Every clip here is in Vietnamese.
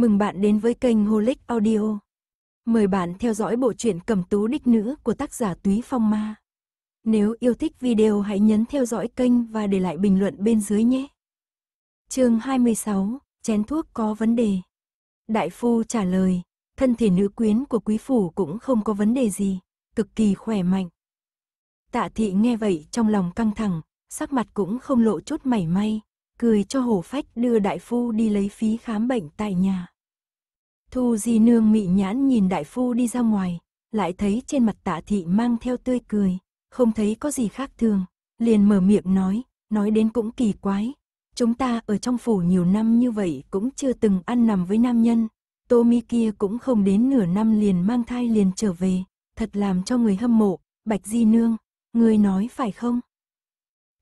Mừng bạn đến với kênh Holic Audio. Mời bạn theo dõi bộ truyện Cẩm Tú Đích Nữ của tác giả Túy Phong Ma. Nếu yêu thích video hãy nhấn theo dõi kênh và để lại bình luận bên dưới nhé. Chương 26, chén thuốc có vấn đề. Đại phu trả lời, thân thể nữ quyến của quý phủ cũng không có vấn đề gì, cực kỳ khỏe mạnh. Tạ thị nghe vậy trong lòng căng thẳng, sắc mặt cũng không lộ chút mảy may, cười cho hổ phách đưa đại phu đi lấy phí khám bệnh tại nhà. Thu Di Nương mị nhãn nhìn đại phu đi ra ngoài, lại thấy trên mặt tạ thị mang theo tươi cười, không thấy có gì khác thường, liền mở miệng nói, nói đến cũng kỳ quái. Chúng ta ở trong phủ nhiều năm như vậy cũng chưa từng ăn nằm với nam nhân, Tô Mi kia cũng không đến nửa năm liền mang thai liền trở về, thật làm cho người hâm mộ, Bạch Di Nương, người nói phải không?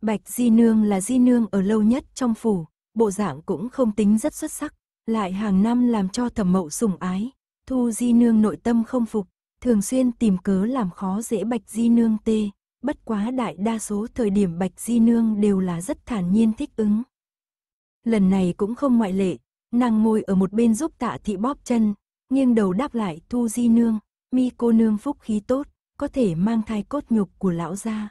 Bạch Di Nương là Di Nương ở lâu nhất trong phủ, bộ dạng cũng không tính rất xuất sắc, lại hàng năm làm cho thẩm mậu sủng ái. Thu Di Nương nội tâm không phục, thường xuyên tìm cớ làm khó dễ Bạch Di Nương tê, bất quá đại đa số thời điểm Bạch Di Nương đều là rất thản nhiên thích ứng. Lần này cũng không ngoại lệ, nàng ngồi ở một bên giúp tạ thị bóp chân, nghiêng đầu đáp lại Thu Di Nương, mi cô nương phúc khí tốt, có thể mang thai cốt nhục của lão gia.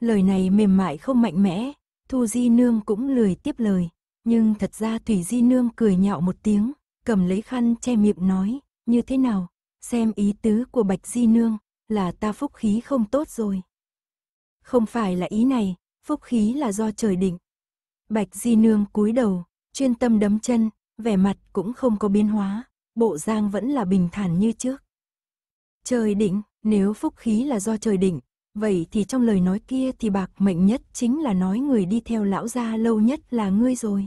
Lời này mềm mại không mạnh mẽ, Thu Di Nương cũng lười tiếp lời, nhưng thật ra Thủy Di Nương cười nhạo một tiếng, cầm lấy khăn che miệng nói, như thế nào, xem ý tứ của Bạch Di Nương, là ta phúc khí không tốt rồi. Không phải là ý này, phúc khí là do trời định. Bạch Di Nương cúi đầu, chuyên tâm đấm chân, vẻ mặt cũng không có biến hóa, bộ giang vẫn là bình thản như trước. Trời định, nếu phúc khí là do trời định, vậy thì trong lời nói kia thì bạc mệnh nhất chính là nói người đi theo lão gia lâu nhất là ngươi rồi.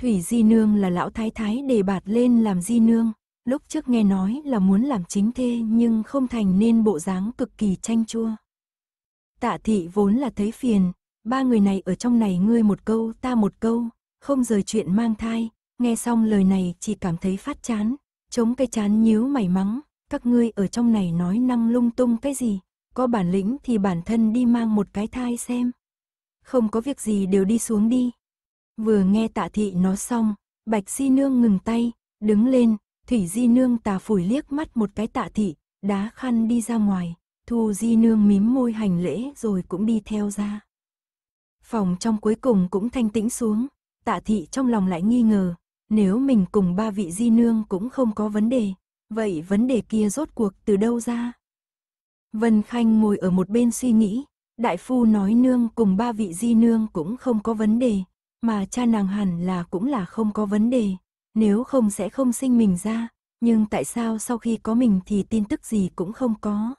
Thủy Di Nương là lão thái thái đề bạt lên làm Di Nương, lúc trước nghe nói là muốn làm chính thê nhưng không thành nên bộ dáng cực kỳ chanh chua. Tạ thị vốn là thấy phiền, ba người này ở trong này ngươi một câu ta một câu, không rời chuyện mang thai, nghe xong lời này chỉ cảm thấy phát chán, chống cái chán nhíu mày mắng, các ngươi ở trong này nói năng lung tung cái gì, có bản lĩnh thì bản thân đi mang một cái thai xem. Không có việc gì đều đi xuống đi, Vừa nghe tạ thị nó xong, bạch di nương ngừng tay, đứng lên, thủy di nương tà phủi liếc mắt một cái tạ thị, đá khăn đi ra ngoài, thu di nương mím môi hành lễ rồi cũng đi theo ra. Phòng trong cuối cùng cũng thanh tĩnh xuống, tạ thị trong lòng lại nghi ngờ, nếu mình cùng ba vị di nương cũng không có vấn đề, vậy vấn đề kia rốt cuộc từ đâu ra? Vân Khanh ngồi ở một bên suy nghĩ, đại phu nói nương cùng ba vị di nương cũng không có vấn đề, mà cha nàng hẳn là cũng là không có vấn đề, nếu không sẽ không sinh mình ra, nhưng tại sao sau khi có mình thì tin tức gì cũng không có.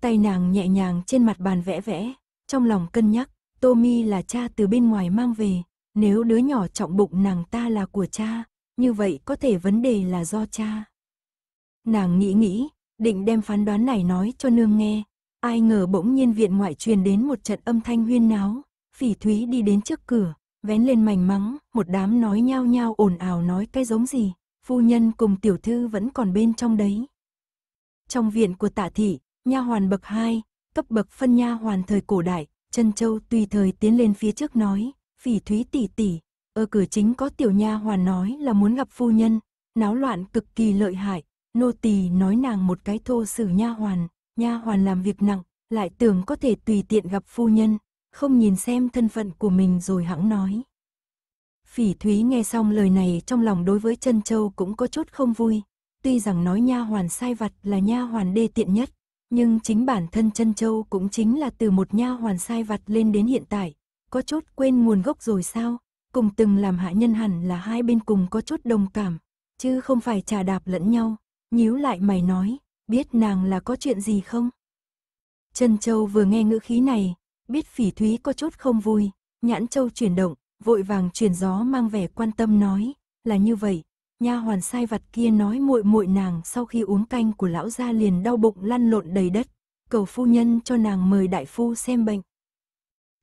Tay nàng nhẹ nhàng trên mặt bàn vẽ vẽ, trong lòng cân nhắc, Tommy là cha từ bên ngoài mang về, nếu đứa nhỏ trọng bụng nàng ta là của cha, như vậy có thể vấn đề là do cha. Nàng nghĩ nghĩ, định đem phán đoán này nói cho nương nghe, ai ngờ bỗng nhiên viện ngoại truyền đến một trận âm thanh huyên náo, phỉ thúy đi đến trước cửa, Vén lên mảnh mắng, một đám nói nhao nhao ồn ào nói cái giống gì, phu nhân cùng tiểu thư vẫn còn bên trong đấy. Trong viện của tạ thị, nha hoàn bậc 2, cấp bậc phân nha hoàn thời cổ đại, Trân Châu tùy thời tiến lên phía trước nói, phỉ thúy tỷ tỷ, ở cửa chính có tiểu nha hoàn nói là muốn gặp phu nhân, náo loạn cực kỳ lợi hại, nô tỳ nói nàng một cái thô sử nha hoàn, nha hoàn làm việc nặng, lại tưởng có thể tùy tiện gặp phu nhân, không nhìn xem thân phận của mình rồi hãng nói. Phỉ Thúy nghe xong lời này trong lòng đối với Trân Châu cũng có chút không vui, tuy rằng nói nha hoàn sai vặt là nha hoàn đê tiện nhất, nhưng chính bản thân Trân Châu cũng chính là từ một nha hoàn sai vặt lên đến hiện tại, có chút quên nguồn gốc rồi sao, cùng từng làm hạ nhân hẳn là hai bên cùng có chút đồng cảm, chứ không phải trà đạp lẫn nhau, nhíu lại mày nói, biết nàng là có chuyện gì không? Trân Châu vừa nghe ngữ khí này, biết phỉ thúy có chút không vui, nhãn châu chuyển động, vội vàng truyền gió mang vẻ quan tâm nói, là như vậy, nha hoàn sai vặt kia nói muội muội nàng sau khi uống canh của lão gia liền đau bụng lăn lộn đầy đất, cầu phu nhân cho nàng mời đại phu xem bệnh.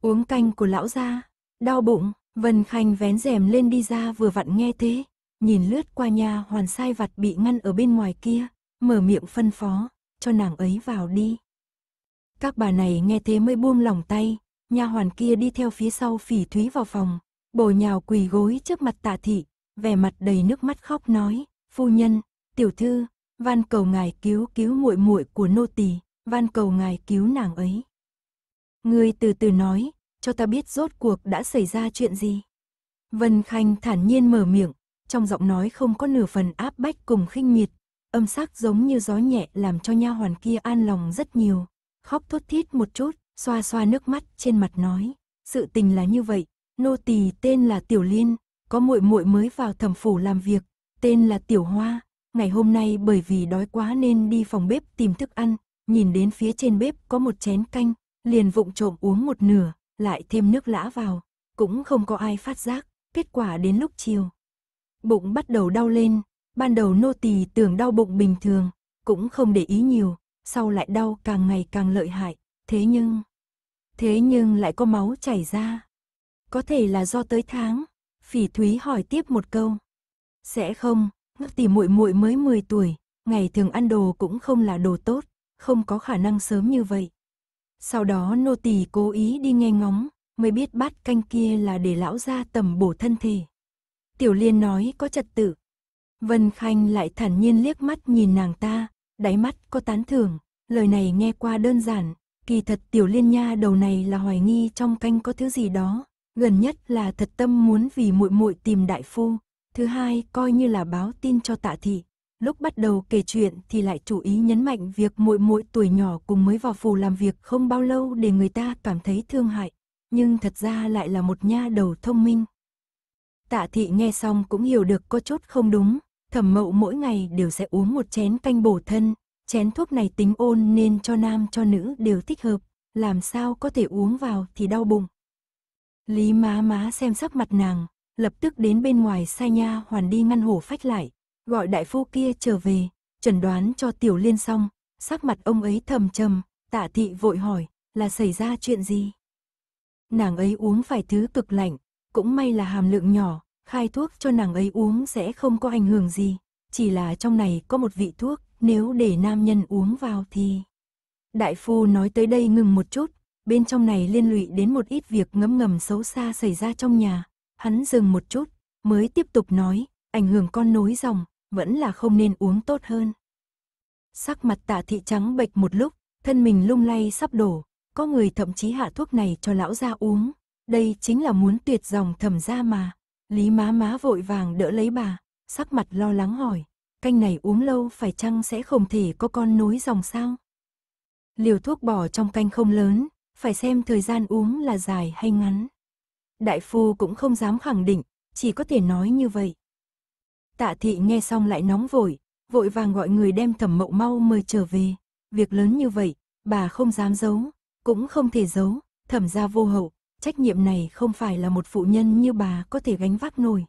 Uống canh của lão gia, đau bụng, Vân Khanh vén rèm lên đi ra vừa vặn nghe thế, nhìn lướt qua nha hoàn sai vặt bị ngăn ở bên ngoài kia, mở miệng phân phó, cho nàng ấy vào đi. Các bà này nghe thế mới buông lòng tay, nha hoàn kia đi theo phía sau phỉ thúy vào phòng, bổ nhào quỳ gối trước mặt tạ thị, vẻ mặt đầy nước mắt khóc nói, phu nhân, tiểu thư, van cầu ngài cứu cứu muội muội của nô tỳ, van cầu ngài cứu nàng ấy. người từ từ nói, cho ta biết rốt cuộc đã xảy ra chuyện gì. Vân Khanh thản nhiên mở miệng, trong giọng nói không có nửa phần áp bách cùng khinh miệt, âm sắc giống như gió nhẹ làm cho nha hoàn kia an lòng rất nhiều khóc thút thít một chút, xoa xoa nước mắt trên mặt nói, sự tình là như vậy, nô tỳ tên là Tiểu Liên, có muội muội mới vào thẩm phủ làm việc, tên là Tiểu Hoa, ngày hôm nay bởi vì đói quá nên đi phòng bếp tìm thức ăn, nhìn đến phía trên bếp có một chén canh, liền vụng trộm uống một nửa, lại thêm nước lã vào, cũng không có ai phát giác, kết quả đến lúc chiều. Bụng bắt đầu đau lên, ban đầu nô tỳ tưởng đau bụng bình thường, cũng không để ý nhiều, sau lại đau càng ngày càng lợi hại, thế nhưng... Thế nhưng lại có máu chảy ra. Có thể là do tới tháng, Phỉ Thúy hỏi tiếp một câu. Sẽ không, ngất tỷ muội muội mới 10 tuổi, ngày thường ăn đồ cũng không là đồ tốt, không có khả năng sớm như vậy. Sau đó nô tỳ cố ý đi nghe ngóng, mới biết bát canh kia là để lão ra tầm bổ thân thể. Tiểu Liên nói có trật tự. Vân Khanh lại thản nhiên liếc mắt nhìn nàng ta, đáy mắt có tán thưởng, lời này nghe qua đơn giản, kỳ thật tiểu liên nha đầu này là hoài nghi trong canh có thứ gì đó, gần nhất là thật tâm muốn vì muội muội tìm đại phu, thứ hai coi như là báo tin cho tạ thị. Lúc bắt đầu kể chuyện thì lại chú ý nhấn mạnh việc muội muội tuổi nhỏ cùng mới vào phù làm việc không bao lâu để người ta cảm thấy thương hại, nhưng thật ra lại là một nha đầu thông minh. Tạ thị nghe xong cũng hiểu được có chút không đúng, thẩm mậu mỗi ngày đều sẽ uống một chén canh bổ thân, chén thuốc này tính ôn nên cho nam cho nữ đều thích hợp, làm sao có thể uống vào thì đau bụng. Lý má má xem sắc mặt nàng, lập tức đến bên ngoài sai nha hoàn đi ngăn hổ phách lại, gọi đại phu kia trở về, chuẩn đoán cho tiểu liên xong, sắc mặt ông ấy thầm trầm, tạ thị vội hỏi, là xảy ra chuyện gì? Nàng ấy uống phải thứ cực lạnh, cũng may là hàm lượng nhỏ, khai thuốc cho nàng ấy uống sẽ không có ảnh hưởng gì, chỉ là trong này có một vị thuốc, nếu để nam nhân uống vào thì... Đại phu nói tới đây ngừng một chút, bên trong này liên lụy đến một ít việc ngấm ngầm xấu xa xảy ra trong nhà, hắn dừng một chút, mới tiếp tục nói, ảnh hưởng con nối dòng, vẫn là không nên uống tốt hơn. Sắc mặt tạ thị trắng bệch một lúc, thân mình lung lay sắp đổ, có người thậm chí hạ thuốc này cho lão gia uống, đây chính là muốn tuyệt dòng thẩm gia mà. Lý má má vội vàng đỡ lấy bà, sắc mặt lo lắng hỏi, canh này uống lâu phải chăng sẽ không thể có con nối dòng sao? Liều thuốc bỏ trong canh không lớn, phải xem thời gian uống là dài hay ngắn. Đại phu cũng không dám khẳng định, chỉ có thể nói như vậy. Tạ thị nghe xong lại nóng vội, vội vàng gọi người đem thẩm mậu mau mời trở về. Việc lớn như vậy, bà không dám giấu, cũng không thể giấu, thẩm ra vô hậu, trách nhiệm này không phải là một phụ nhân như bà có thể gánh vác nổi.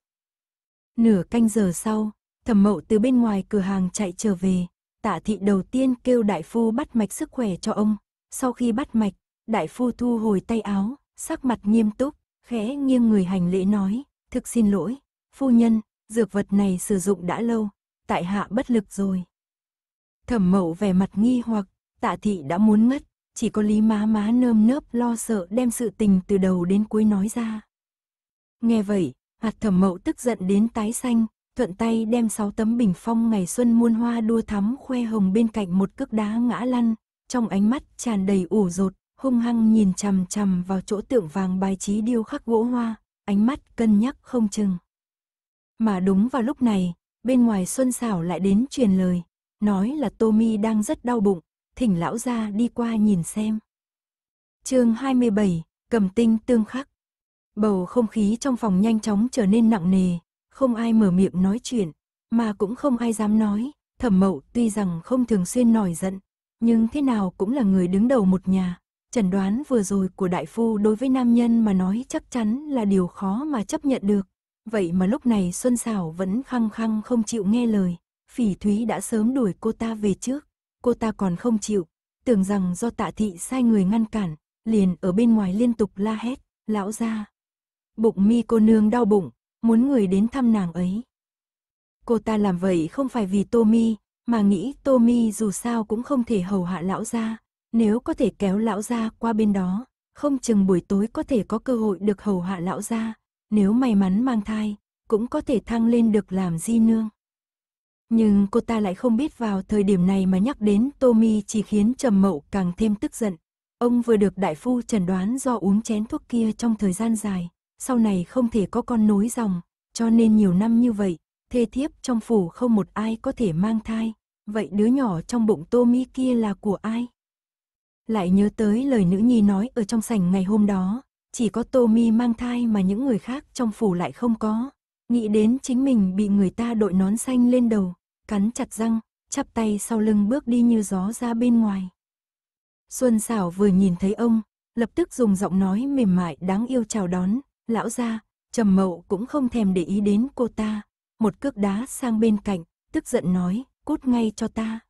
Nửa canh giờ sau, thẩm mậu từ bên ngoài cửa hàng chạy trở về, tạ thị đầu tiên kêu đại phu bắt mạch sức khỏe cho ông. Sau khi bắt mạch, đại phu thu hồi tay áo, sắc mặt nghiêm túc, khẽ nghiêng người hành lễ nói, thực xin lỗi, phu nhân, dược vật này sử dụng đã lâu, tại hạ bất lực rồi. Thẩm mậu vẻ mặt nghi hoặc, tạ thị đã muốn ngất, chỉ có Lý Má Má nơm nớp lo sợ đem sự tình từ đầu đến cuối nói ra. Nghe vậy, hạt thẩm mậu tức giận đến tái xanh, thuận tay đem sáu tấm bình phong ngày xuân muôn hoa đua thắm khoe hồng bên cạnh một cước đá ngã lăn, trong ánh mắt tràn đầy ủ rột, hung hăng nhìn chằm chằm vào chỗ tượng vàng bài trí điêu khắc gỗ hoa, ánh mắt cân nhắc không chừng. Mà đúng vào lúc này, bên ngoài Xuân Sảo lại đến truyền lời, nói là Tommy đang rất đau bụng, thỉnh lão ra đi qua nhìn xem. chương 27, cầm tinh tương khắc. Bầu không khí trong phòng nhanh chóng trở nên nặng nề, không ai mở miệng nói chuyện, mà cũng không ai dám nói. Thẩm mậu tuy rằng không thường xuyên nổi giận, nhưng thế nào cũng là người đứng đầu một nhà. Trần đoán vừa rồi của đại phu đối với nam nhân mà nói chắc chắn là điều khó mà chấp nhận được. Vậy mà lúc này Xuân Sảo vẫn khăng khăng không chịu nghe lời, phỉ Thúy đã sớm đuổi cô ta về trước cô ta còn không chịu, tưởng rằng do tạ thị sai người ngăn cản, liền ở bên ngoài liên tục la hét, lão ra. Bụng mi cô nương đau bụng, muốn người đến thăm nàng ấy. Cô ta làm vậy không phải vì tô mi, mà nghĩ tô mi dù sao cũng không thể hầu hạ lão ra, nếu có thể kéo lão ra qua bên đó, không chừng buổi tối có thể có cơ hội được hầu hạ lão ra, nếu may mắn mang thai, cũng có thể thăng lên được làm di nương. Nhưng cô ta lại không biết vào thời điểm này mà nhắc đến Tommy chỉ khiến Trầm Mậu càng thêm tức giận. Ông vừa được đại phu chẩn đoán do uống chén thuốc kia trong thời gian dài, sau này không thể có con nối dòng, cho nên nhiều năm như vậy, thê thiếp trong phủ không một ai có thể mang thai, vậy đứa nhỏ trong bụng Tommy kia là của ai? Lại nhớ tới lời nữ nhi nói ở trong sảnh ngày hôm đó, chỉ có Tommy mang thai mà những người khác trong phủ lại không có. Nghĩ đến chính mình bị người ta đội nón xanh lên đầu, cắn chặt răng, chắp tay sau lưng bước đi như gió ra bên ngoài. Xuân xảo vừa nhìn thấy ông, lập tức dùng giọng nói mềm mại đáng yêu chào đón, lão ra, trầm mậu cũng không thèm để ý đến cô ta, một cước đá sang bên cạnh, tức giận nói, cút ngay cho ta.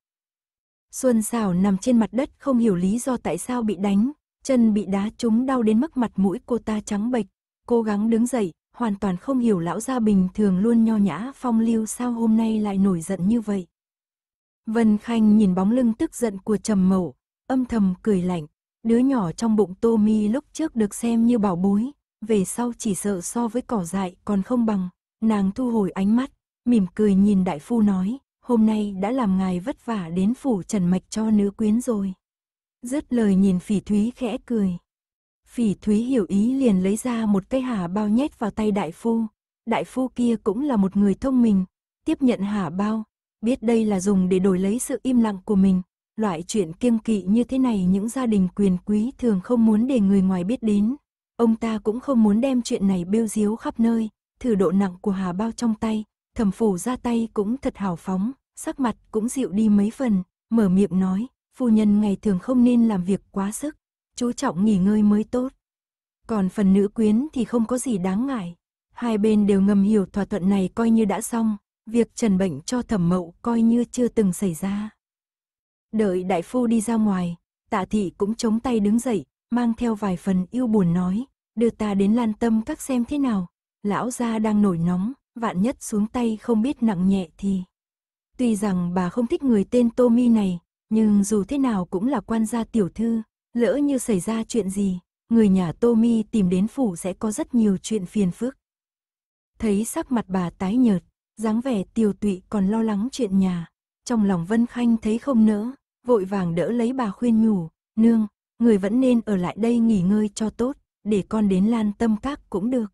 Xuân xảo nằm trên mặt đất không hiểu lý do tại sao bị đánh, chân bị đá trúng đau đến mức mặt mũi cô ta trắng bệch, cố gắng đứng dậy, hoàn toàn không hiểu lão gia bình thường luôn nho nhã phong lưu sao hôm nay lại nổi giận như vậy. Vân Khanh nhìn bóng lưng tức giận của trầm mẫu, âm thầm cười lạnh, đứa nhỏ trong bụng Tô Mi lúc trước được xem như bảo bối, về sau chỉ sợ so với cỏ dại còn không bằng, nàng thu hồi ánh mắt, mỉm cười nhìn đại phu nói, hôm nay đã làm ngài vất vả đến phủ trần mạch cho nữ quyến rồi. Dứt lời nhìn phỉ thúy khẽ cười. Phỉ Thúy hiểu ý liền lấy ra một cái hà bao nhét vào tay đại phu. Đại phu kia cũng là một người thông minh, tiếp nhận hà bao, biết đây là dùng để đổi lấy sự im lặng của mình. Loại chuyện kiêng kỵ như thế này những gia đình quyền quý thường không muốn để người ngoài biết đến. Ông ta cũng không muốn đem chuyện này bêu diếu khắp nơi, thử độ nặng của hà bao trong tay, thẩm phủ ra tay cũng thật hào phóng, sắc mặt cũng dịu đi mấy phần, mở miệng nói, phu nhân ngày thường không nên làm việc quá sức, chú trọng nghỉ ngơi mới tốt. Còn phần nữ quyến thì không có gì đáng ngại. Hai bên đều ngầm hiểu thỏa thuận này coi như đã xong, việc trần bệnh cho thẩm mậu coi như chưa từng xảy ra. Đợi đại phu đi ra ngoài, tạ thị cũng chống tay đứng dậy, mang theo vài phần yêu buồn nói, đưa ta đến lan tâm các xem thế nào, lão gia đang nổi nóng, vạn nhất xuống tay không biết nặng nhẹ thì. Tuy rằng bà không thích người tên Tommy này, nhưng dù thế nào cũng là quan gia tiểu thư, Lỡ như xảy ra chuyện gì, người nhà Tommy tìm đến phủ sẽ có rất nhiều chuyện phiền phức. Thấy sắc mặt bà tái nhợt, dáng vẻ tiều tụy còn lo lắng chuyện nhà. Trong lòng Vân Khanh thấy không nỡ, vội vàng đỡ lấy bà khuyên nhủ, nương, người vẫn nên ở lại đây nghỉ ngơi cho tốt, để con đến lan tâm các cũng được.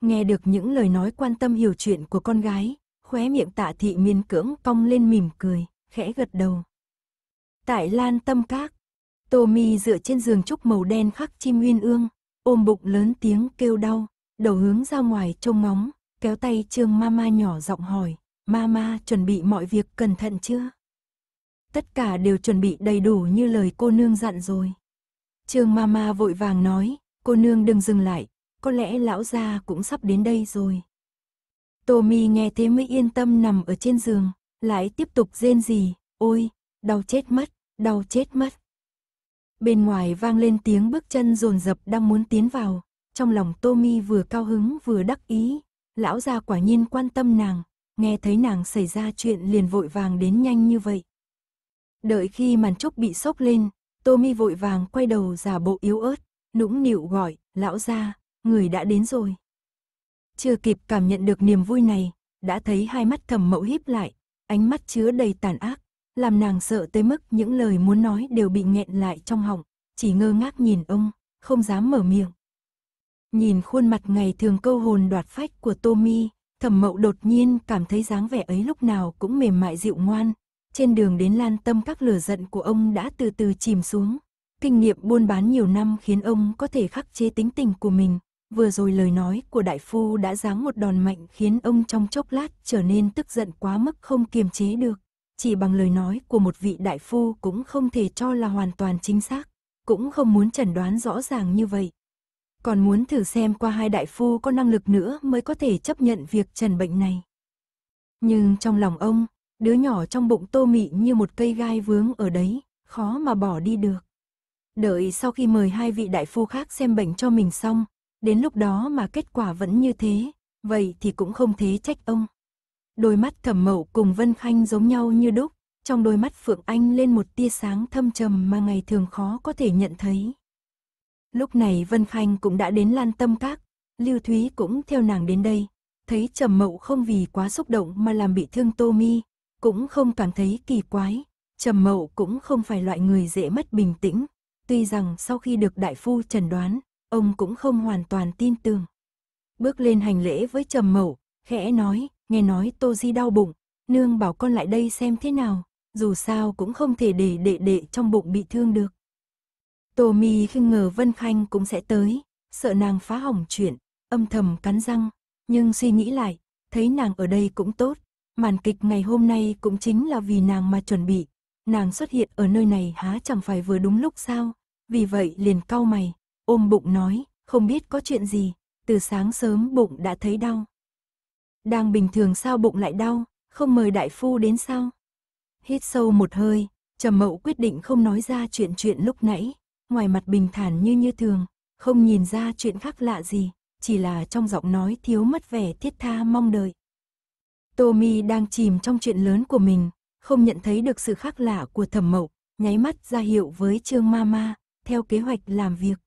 Nghe được những lời nói quan tâm hiểu chuyện của con gái, khóe miệng tạ thị miên cưỡng cong lên mỉm cười, khẽ gật đầu. Tại lan tâm các, Tommy dựa trên giường trúc màu đen khắc chim nguyên ương, ôm bụng lớn tiếng kêu đau, đầu hướng ra ngoài trông ngóng, kéo tay Trương Mama nhỏ giọng hỏi, Mama chuẩn bị mọi việc cẩn thận chưa? Tất cả đều chuẩn bị đầy đủ như lời cô nương dặn rồi. Trương Mama vội vàng nói, cô nương đừng dừng lại, có lẽ lão gia cũng sắp đến đây rồi. Tommy nghe thế mới yên tâm nằm ở trên giường, lại tiếp tục rên rỉ, ôi, đau chết mất, đau chết mất. Bên ngoài vang lên tiếng bước chân rồn rập đang muốn tiến vào, trong lòng Tommy vừa cao hứng vừa đắc ý, lão gia quả nhiên quan tâm nàng, nghe thấy nàng xảy ra chuyện liền vội vàng đến nhanh như vậy. Đợi khi màn trúc bị sốc lên, Tommy vội vàng quay đầu giả bộ yếu ớt, nũng nịu gọi, lão gia, người đã đến rồi. Chưa kịp cảm nhận được niềm vui này, đã thấy hai mắt thầm mẫu híp lại, ánh mắt chứa đầy tàn ác, làm nàng sợ tới mức những lời muốn nói đều bị nghẹn lại trong họng, chỉ ngơ ngác nhìn ông, không dám mở miệng. Nhìn khuôn mặt ngày thường câu hồn đoạt phách của Tommy, thẩm mậu đột nhiên cảm thấy dáng vẻ ấy lúc nào cũng mềm mại dịu ngoan. Trên đường đến lan tâm các lửa giận của ông đã từ từ chìm xuống. Kinh nghiệm buôn bán nhiều năm khiến ông có thể khắc chế tính tình của mình. Vừa rồi lời nói của đại phu đã giáng một đòn mạnh khiến ông trong chốc lát trở nên tức giận quá mức không kiềm chế được chỉ bằng lời nói của một vị đại phu cũng không thể cho là hoàn toàn chính xác, cũng không muốn chẩn đoán rõ ràng như vậy. Còn muốn thử xem qua hai đại phu có năng lực nữa mới có thể chấp nhận việc trần bệnh này. Nhưng trong lòng ông, đứa nhỏ trong bụng tô mị như một cây gai vướng ở đấy, khó mà bỏ đi được. Đợi sau khi mời hai vị đại phu khác xem bệnh cho mình xong, đến lúc đó mà kết quả vẫn như thế, vậy thì cũng không thế trách ông. Đôi mắt thẩm mậu cùng Vân Khanh giống nhau như đúc, trong đôi mắt Phượng Anh lên một tia sáng thâm trầm mà ngày thường khó có thể nhận thấy. Lúc này Vân Khanh cũng đã đến lan tâm các, Lưu Thúy cũng theo nàng đến đây, thấy trầm mậu không vì quá xúc động mà làm bị thương Tô Mi, cũng không cảm thấy kỳ quái, trầm mậu cũng không phải loại người dễ mất bình tĩnh, tuy rằng sau khi được đại phu trần đoán, ông cũng không hoàn toàn tin tưởng. Bước lên hành lễ với trầm mậu, khẽ nói, nghe nói Tô Di đau bụng, nương bảo con lại đây xem thế nào, dù sao cũng không thể để đệ đệ trong bụng bị thương được. Tô Mi khi ngờ Vân Khanh cũng sẽ tới, sợ nàng phá hỏng chuyện, âm thầm cắn răng, nhưng suy nghĩ lại, thấy nàng ở đây cũng tốt, màn kịch ngày hôm nay cũng chính là vì nàng mà chuẩn bị, nàng xuất hiện ở nơi này há chẳng phải vừa đúng lúc sao, vì vậy liền cau mày, ôm bụng nói, không biết có chuyện gì, từ sáng sớm bụng đã thấy đau. Đang bình thường sao bụng lại đau, không mời đại phu đến sao? Hít sâu một hơi, Trầm Mậu quyết định không nói ra chuyện chuyện lúc nãy, ngoài mặt bình thản như như thường, không nhìn ra chuyện khác lạ gì, chỉ là trong giọng nói thiếu mất vẻ thiết tha mong đợi. Tommy đang chìm trong chuyện lớn của mình, không nhận thấy được sự khác lạ của Thẩm Mậu, nháy mắt ra hiệu với Trương Mama, theo kế hoạch làm việc.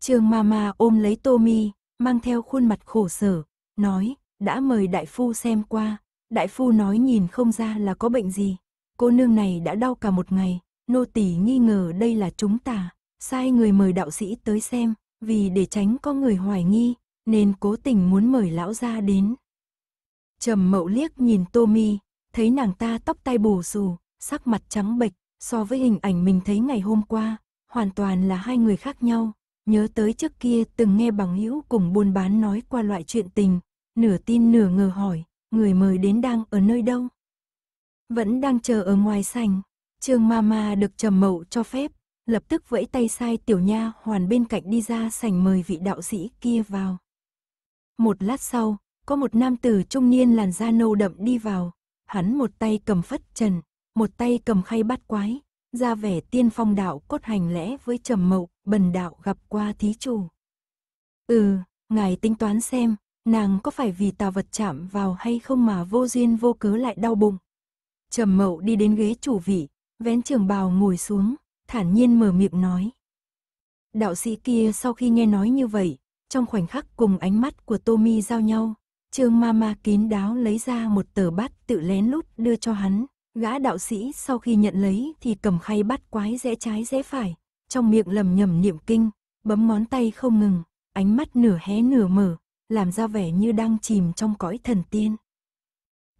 Trương Mama ôm lấy Tommy, mang theo khuôn mặt khổ sở, nói, đã mời đại phu xem qua, đại phu nói nhìn không ra là có bệnh gì. Cô nương này đã đau cả một ngày, nô tỳ nghi ngờ đây là chúng ta, sai người mời đạo sĩ tới xem, vì để tránh có người hoài nghi, nên cố tình muốn mời lão gia đến. Trầm mậu liếc nhìn Tô Mi, thấy nàng ta tóc tai bù xù, sắc mặt trắng bệch, so với hình ảnh mình thấy ngày hôm qua, hoàn toàn là hai người khác nhau. Nhớ tới trước kia từng nghe bằng hữu cùng buôn bán nói qua loại chuyện tình, nửa tin nửa ngờ hỏi, người mời đến đang ở nơi đâu? Vẫn đang chờ ở ngoài sành, Trương Mama được Trầm Mậu cho phép, lập tức vẫy tay sai tiểu nha hoàn bên cạnh đi ra sành mời vị đạo sĩ kia vào. Một lát sau, có một nam tử trung niên làn da nâu đậm đi vào, hắn một tay cầm phất trần, một tay cầm khay bát quái, ra vẻ tiên phong đạo cốt hành lễ với Trầm Mậu, bần đạo gặp qua thí chủ. Ừ, ngài tính toán xem, nàng có phải vì tà vật chạm vào hay không mà vô duyên vô cớ lại đau bụng. Trầm mậu đi đến ghế chủ vị, vén trường bào ngồi xuống, thản nhiên mở miệng nói. Đạo sĩ kia sau khi nghe nói như vậy, trong khoảnh khắc cùng ánh mắt của Tommy giao nhau, Trương Mama kín đáo lấy ra một tờ bát tự lén lút đưa cho hắn. Gã đạo sĩ sau khi nhận lấy thì cầm khay bắt quái rẽ trái rẽ phải, trong miệng lầm nhầm niệm kinh, bấm ngón tay không ngừng, ánh mắt nửa hé nửa mở, làm ra vẻ như đang chìm trong cõi thần tiên.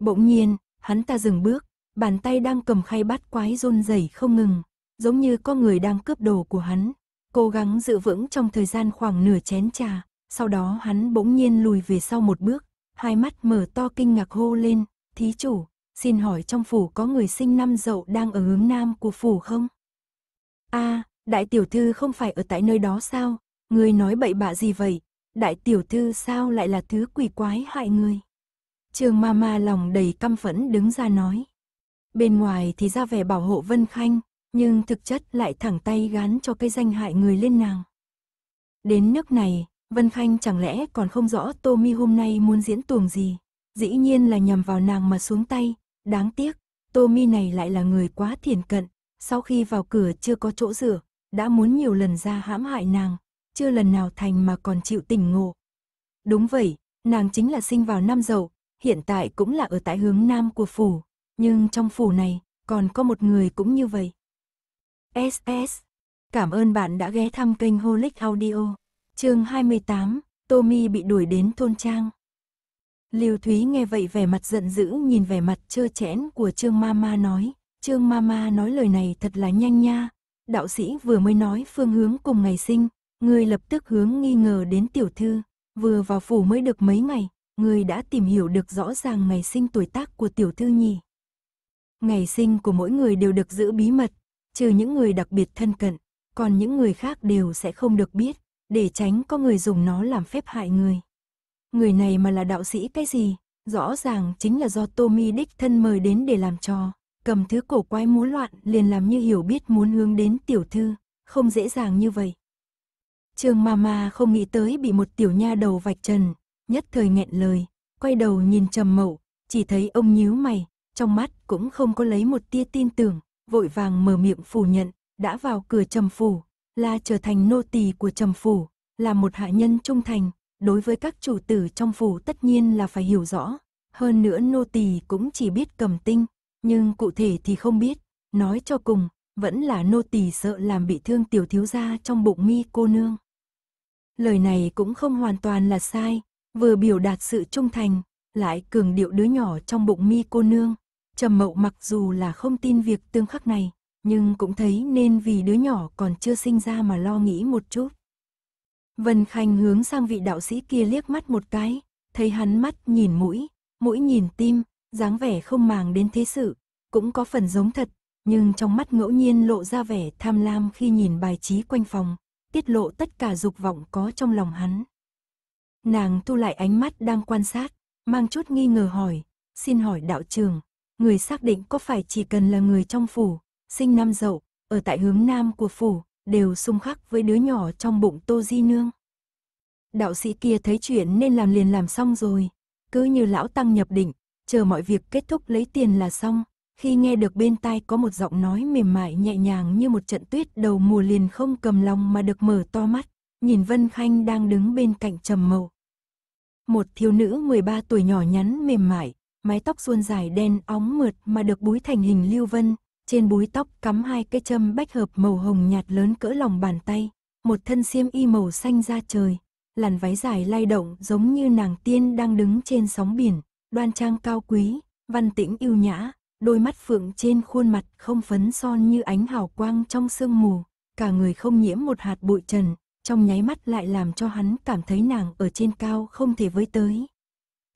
Bỗng nhiên, hắn ta dừng bước, bàn tay đang cầm khay bát quái run rẩy không ngừng, giống như có người đang cướp đồ của hắn, cố gắng giữ vững trong thời gian khoảng nửa chén trà, sau đó hắn bỗng nhiên lùi về sau một bước, hai mắt mở to kinh ngạc hô lên, thí chủ, xin hỏi trong phủ có người sinh năm dậu đang ở hướng nam của phủ không? a à, đại tiểu thư không phải ở tại nơi đó sao? Người nói bậy bạ gì vậy? đại tiểu thư sao lại là thứ quỷ quái hại người. Trường Mama lòng đầy căm phẫn đứng ra nói. Bên ngoài thì ra vẻ bảo hộ Vân Khanh, nhưng thực chất lại thẳng tay gán cho cây danh hại người lên nàng. Đến nước này, Vân Khanh chẳng lẽ còn không rõ Tô Mi hôm nay muốn diễn tuồng gì, dĩ nhiên là nhầm vào nàng mà xuống tay, đáng tiếc, Tô Mi này lại là người quá thiển cận, sau khi vào cửa chưa có chỗ dựa, đã muốn nhiều lần ra hãm hại nàng, chưa lần nào thành mà còn chịu tỉnh ngộ. Đúng vậy, nàng chính là sinh vào năm dậu, hiện tại cũng là ở tại hướng nam của phủ, nhưng trong phủ này còn có một người cũng như vậy. SS, cảm ơn bạn đã ghé thăm kênh Holic Audio. Chương 28, Tommy bị đuổi đến thôn trang. Lưu Thúy nghe vậy vẻ mặt giận dữ nhìn vẻ mặt trơ trẽn của Trương Mama nói, Trương Mama nói lời này thật là nhanh nha, đạo sĩ vừa mới nói phương hướng cùng ngày sinh, Ngươi lập tức hướng nghi ngờ đến tiểu thư, vừa vào phủ mới được mấy ngày, ngươi đã tìm hiểu được rõ ràng ngày sinh tuổi tác của tiểu thư nhỉ. Ngày sinh của mỗi người đều được giữ bí mật, trừ những người đặc biệt thân cận, còn những người khác đều sẽ không được biết, để tránh có người dùng nó làm phép hại người. Người này mà là đạo sĩ cái gì, rõ ràng chính là do Tommy đích thân mời đến để làm trò, cầm thứ cổ quái múa loạn liền làm như hiểu biết muốn hướng đến tiểu thư, không dễ dàng như vậy. Trương Mama không nghĩ tới bị một tiểu nha đầu vạch trần, nhất thời nghẹn lời, quay đầu nhìn Trầm Mậu, chỉ thấy ông nhíu mày, trong mắt cũng không có lấy một tia tin tưởng, vội vàng mở miệng phủ nhận, đã vào cửa Trầm phủ, là trở thành nô tỳ của Trầm phủ, là một hạ nhân trung thành, đối với các chủ tử trong phủ tất nhiên là phải hiểu rõ, hơn nữa nô tỳ cũng chỉ biết cầm tinh, nhưng cụ thể thì không biết, nói cho cùng, vẫn là nô tỳ sợ làm bị thương tiểu thiếu gia trong bụng mi cô nương lời này cũng không hoàn toàn là sai, vừa biểu đạt sự trung thành, lại cường điệu đứa nhỏ trong bụng mi cô nương. Trầm mậu mặc dù là không tin việc tương khắc này, nhưng cũng thấy nên vì đứa nhỏ còn chưa sinh ra mà lo nghĩ một chút. Vân Khanh hướng sang vị đạo sĩ kia liếc mắt một cái, thấy hắn mắt nhìn mũi, mũi nhìn tim, dáng vẻ không màng đến thế sự, cũng có phần giống thật, nhưng trong mắt ngẫu nhiên lộ ra vẻ tham lam khi nhìn bài trí quanh phòng, tiết lộ tất cả dục vọng có trong lòng hắn. Nàng thu lại ánh mắt đang quan sát, mang chút nghi ngờ hỏi, xin hỏi đạo trường, người xác định có phải chỉ cần là người trong phủ, sinh năm dậu, ở tại hướng nam của phủ, đều xung khắc với đứa nhỏ trong bụng Tô Di Nương. Đạo sĩ kia thấy chuyện nên làm liền làm xong rồi, cứ như lão tăng nhập định, chờ mọi việc kết thúc lấy tiền là xong, khi nghe được bên tai có một giọng nói mềm mại nhẹ nhàng như một trận tuyết đầu mùa liền không cầm lòng mà được mở to mắt, nhìn Vân Khanh đang đứng bên cạnh trầm màu. Một thiếu nữ 13 tuổi nhỏ nhắn mềm mại, mái tóc suôn dài đen óng mượt mà được búi thành hình lưu vân, trên búi tóc cắm hai cây châm bách hợp màu hồng nhạt lớn cỡ lòng bàn tay, một thân xiêm y màu xanh da trời, làn váy dài lay động giống như nàng tiên đang đứng trên sóng biển, đoan trang cao quý, văn tĩnh yêu nhã, đôi mắt phượng trên khuôn mặt không phấn son như ánh hào quang trong sương mù, cả người không nhiễm một hạt bụi trần, trong nháy mắt lại làm cho hắn cảm thấy nàng ở trên cao không thể với tới.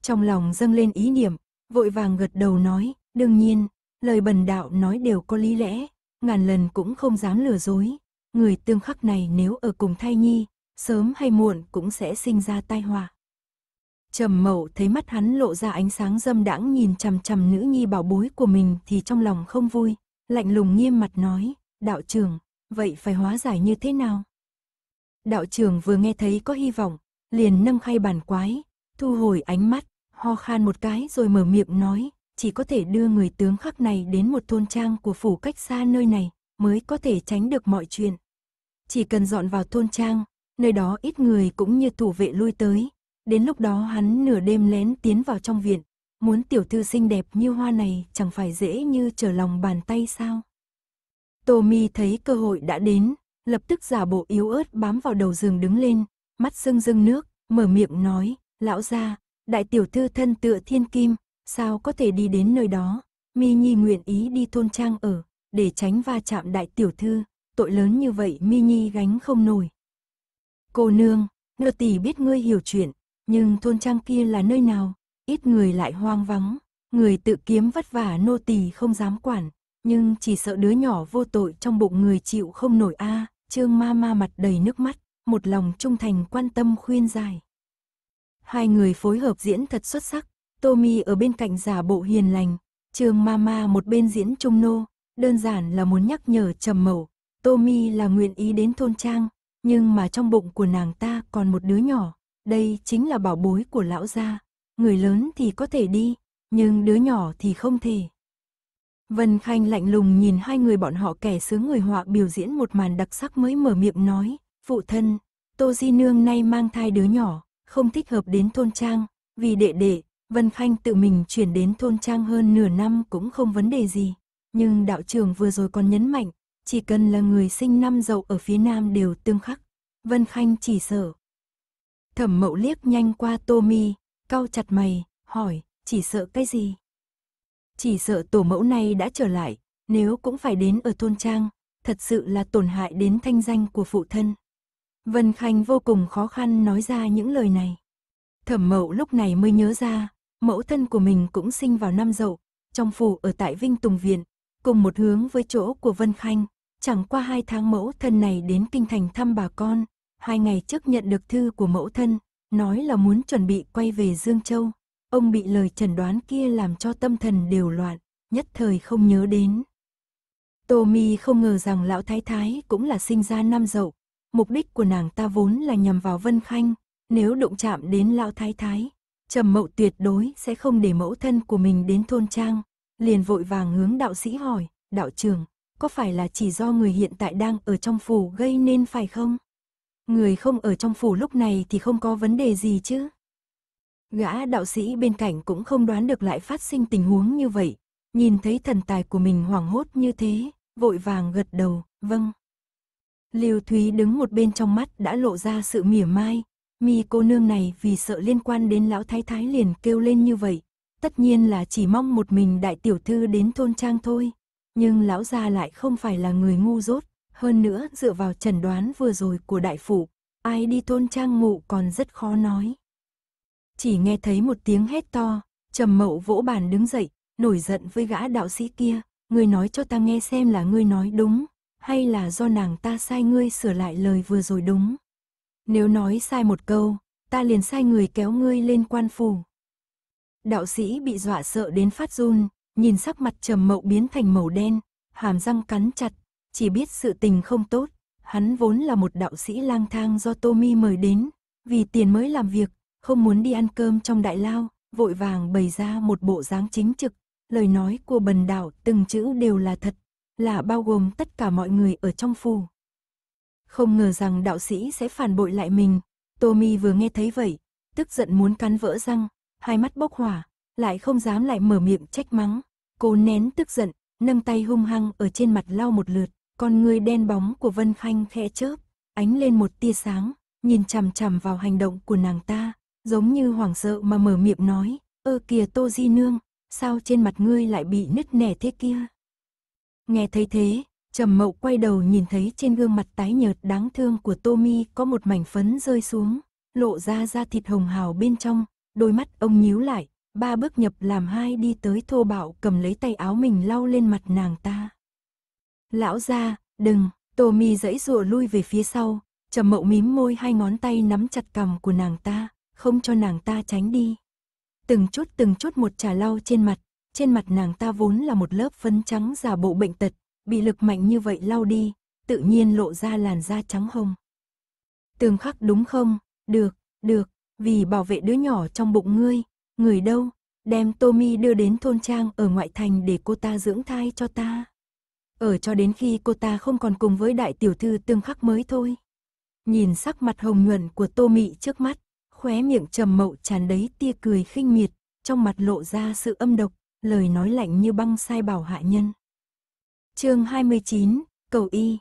Trong lòng dâng lên ý niệm, vội vàng gật đầu nói, đương nhiên, lời bần đạo nói đều có lý lẽ, ngàn lần cũng không dám lừa dối, người tương khắc này nếu ở cùng thai nhi, sớm hay muộn cũng sẽ sinh ra tai họa. Trầm mậu thấy mắt hắn lộ ra ánh sáng dâm đãng nhìn chằm chằm nữ nhi bảo bối của mình thì trong lòng không vui, lạnh lùng nghiêm mặt nói, đạo trưởng, vậy phải hóa giải như thế nào? Đạo trưởng vừa nghe thấy có hy vọng, liền nâng khay bàn quái, thu hồi ánh mắt, ho khan một cái rồi mở miệng nói, chỉ có thể đưa người tướng khắc này đến một thôn trang của phủ cách xa nơi này, mới có thể tránh được mọi chuyện. Chỉ cần dọn vào thôn trang, nơi đó ít người cũng như thủ vệ lui tới, Đến lúc đó hắn nửa đêm lén tiến vào trong viện, muốn tiểu thư xinh đẹp như hoa này chẳng phải dễ như trở lòng bàn tay sao. Tô Mi thấy cơ hội đã đến, lập tức giả bộ yếu ớt bám vào đầu giường đứng lên, mắt rưng rưng nước, mở miệng nói, lão gia, đại tiểu thư thân tựa thiên kim, sao có thể đi đến nơi đó, Mi Nhi nguyện ý đi thôn trang ở, để tránh va chạm đại tiểu thư, tội lớn như vậy Mi Nhi gánh không nổi. Cô nương, ngựa tỷ biết ngươi hiểu chuyện, nhưng thôn trang kia là nơi nào, ít người lại hoang vắng, người tự kiếm vất vả nô tỳ không dám quản, nhưng chỉ sợ đứa nhỏ vô tội trong bụng người chịu không nổi a, Trương ma ma mặt đầy nước mắt, một lòng trung thành quan tâm khuyên giải. Hai người phối hợp diễn thật xuất sắc, Tommy ở bên cạnh giả bộ hiền lành, Trương Mama một bên diễn trung nô, đơn giản là muốn nhắc nhở Trầm Mẫu, Tommy là nguyện ý đến thôn trang, nhưng mà trong bụng của nàng ta còn một đứa nhỏ, đây chính là bảo bối của lão gia, người lớn thì có thể đi, nhưng đứa nhỏ thì không thể. Vân Khanh lạnh lùng nhìn hai người bọn họ kẻ sướng người họa biểu diễn một màn đặc sắc mới mở miệng nói, phụ thân, Tô Di Nương nay mang thai đứa nhỏ, không thích hợp đến thôn trang, vì đệ đệ, Vân Khanh tự mình chuyển đến thôn trang hơn nửa năm cũng không vấn đề gì. Nhưng đạo trưởng vừa rồi còn nhấn mạnh, chỉ cần là người sinh năm dậu ở phía nam đều tương khắc. Vân Khanh chỉ sợ, Thẩm mậu liếc nhanh qua Tommy, cau chặt mày, hỏi, chỉ sợ cái gì? Chỉ sợ tổ mẫu này đã trở lại, nếu cũng phải đến ở thôn trang, thật sự là tổn hại đến thanh danh của phụ thân. Vân Khanh vô cùng khó khăn nói ra những lời này. Thẩm mậu lúc này mới nhớ ra, mẫu thân của mình cũng sinh vào năm dậu, trong phủ ở tại Vinh Tùng Viện, cùng một hướng với chỗ của Vân Khanh. Chẳng qua hai tháng mẫu thân này đến kinh thành thăm bà con, hai ngày trước nhận được thư của mẫu thân, nói là muốn chuẩn bị quay về Dương Châu. Ông bị lời chẩn đoán kia làm cho tâm thần đều loạn, nhất thời không nhớ đến. Tô Mi không ngờ rằng lão thái thái cũng là sinh ra năm dậu. Mục đích của nàng ta vốn là nhằm vào Vân Khanh, nếu đụng chạm đến lão thái thái, trầm mậu tuyệt đối sẽ không để mẫu thân của mình đến thôn trang. Liền vội vàng hướng đạo sĩ hỏi, đạo trưởng, có phải là chỉ do người hiện tại đang ở trong phủ gây nên phải không? người không ở trong phủ lúc này thì không có vấn đề gì chứ. Gã đạo sĩ bên cạnh cũng không đoán được lại phát sinh tình huống như vậy, nhìn thấy thần tài của mình hoảng hốt như thế, vội vàng gật đầu, vâng. Liêu Thúy đứng một bên trong mắt đã lộ ra sự mỉa mai, mi cô nương này vì sợ liên quan đến lão thái thái liền kêu lên như vậy, tất nhiên là chỉ mong một mình đại tiểu thư đến thôn trang thôi, nhưng lão gia lại không phải là người ngu dốt, hơn nữa, dựa vào trần đoán vừa rồi của đại phủ ai đi thôn trang ngụ còn rất khó nói. Chỉ nghe thấy một tiếng hét to, trầm mậu vỗ bàn đứng dậy, nổi giận với gã đạo sĩ kia, người nói cho ta nghe xem là ngươi nói đúng, hay là do nàng ta sai ngươi sửa lại lời vừa rồi đúng. Nếu nói sai một câu, ta liền sai người kéo ngươi lên quan phủ. Đạo sĩ bị dọa sợ đến phát run, nhìn sắc mặt trầm mậu biến thành màu đen, hàm răng cắn chặt, chỉ biết sự tình không tốt, hắn vốn là một đạo sĩ lang thang do Tommy mời đến, vì tiền mới làm việc, không muốn đi ăn cơm trong đại lao, vội vàng bày ra một bộ dáng chính trực, lời nói của bần đạo từng chữ đều là thật, là bao gồm tất cả mọi người ở trong phù. Không ngờ rằng đạo sĩ sẽ phản bội lại mình, Tommy vừa nghe thấy vậy, tức giận muốn cắn vỡ răng, hai mắt bốc hỏa, lại không dám lại mở miệng trách mắng, cố nén tức giận, nâng tay hung hăng ở trên mặt lau một lượt, con người đen bóng của Vân Khanh khẽ chớp, ánh lên một tia sáng, nhìn chằm chằm vào hành động của nàng ta, giống như hoảng sợ mà mở miệng nói, ơ kìa Tô Di Nương, sao trên mặt ngươi lại bị nứt nẻ thế kia? Nghe thấy thế, Trầm Mậu quay đầu nhìn thấy trên gương mặt tái nhợt đáng thương của Tô Mi có một mảnh phấn rơi xuống, lộ ra da thịt hồng hào bên trong, đôi mắt ông nhíu lại, ba bước nhập làm hai đi tới thô bạo cầm lấy tay áo mình lau lên mặt nàng ta. Lão ra, đừng, Tô Mi dãy rùa lui về phía sau, trầm mậu mím môi hai ngón tay nắm chặt cầm của nàng ta, không cho nàng ta tránh đi. Từng chút từng chút một trà lau trên mặt, trên mặt nàng ta vốn là một lớp phấn trắng giả bộ bệnh tật, bị lực mạnh như vậy lau đi, tự nhiên lộ ra làn da trắng hồng. Tường khắc đúng không? Được, được, vì bảo vệ đứa nhỏ trong bụng ngươi, người đâu, đem Tommy đưa đến thôn trang ở ngoại thành để cô ta dưỡng thai cho ta ở cho đến khi cô ta không còn cùng với đại tiểu thư tương khắc mới thôi. Nhìn sắc mặt hồng nhuận của Tô Mị trước mắt, khóe miệng trầm mậu tràn đấy tia cười khinh miệt, trong mặt lộ ra sự âm độc, lời nói lạnh như băng sai bảo hạ nhân. chương 29, Cầu Y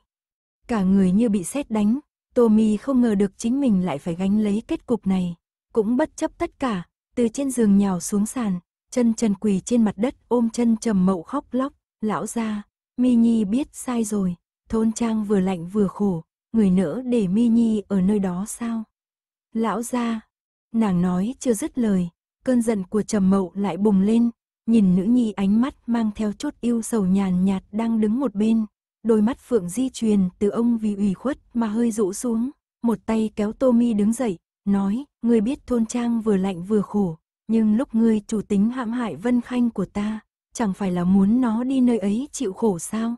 Cả người như bị sét đánh, Tô Mị không ngờ được chính mình lại phải gánh lấy kết cục này, cũng bất chấp tất cả, từ trên giường nhào xuống sàn, chân chân quỳ trên mặt đất ôm chân trầm mậu khóc lóc, lão ra, Mi Nhi biết sai rồi, thôn trang vừa lạnh vừa khổ, người nỡ để Mi Nhi ở nơi đó sao? Lão gia nàng nói chưa dứt lời, cơn giận của trầm mậu lại bùng lên, nhìn nữ nhi ánh mắt mang theo chút yêu sầu nhàn nhạt đang đứng một bên, đôi mắt phượng di truyền từ ông vì ủy khuất mà hơi rũ xuống, một tay kéo Tô Mi đứng dậy, nói, ngươi biết thôn trang vừa lạnh vừa khổ, nhưng lúc ngươi chủ tính hãm hại Vân Khanh của ta, chẳng phải là muốn nó đi nơi ấy chịu khổ sao?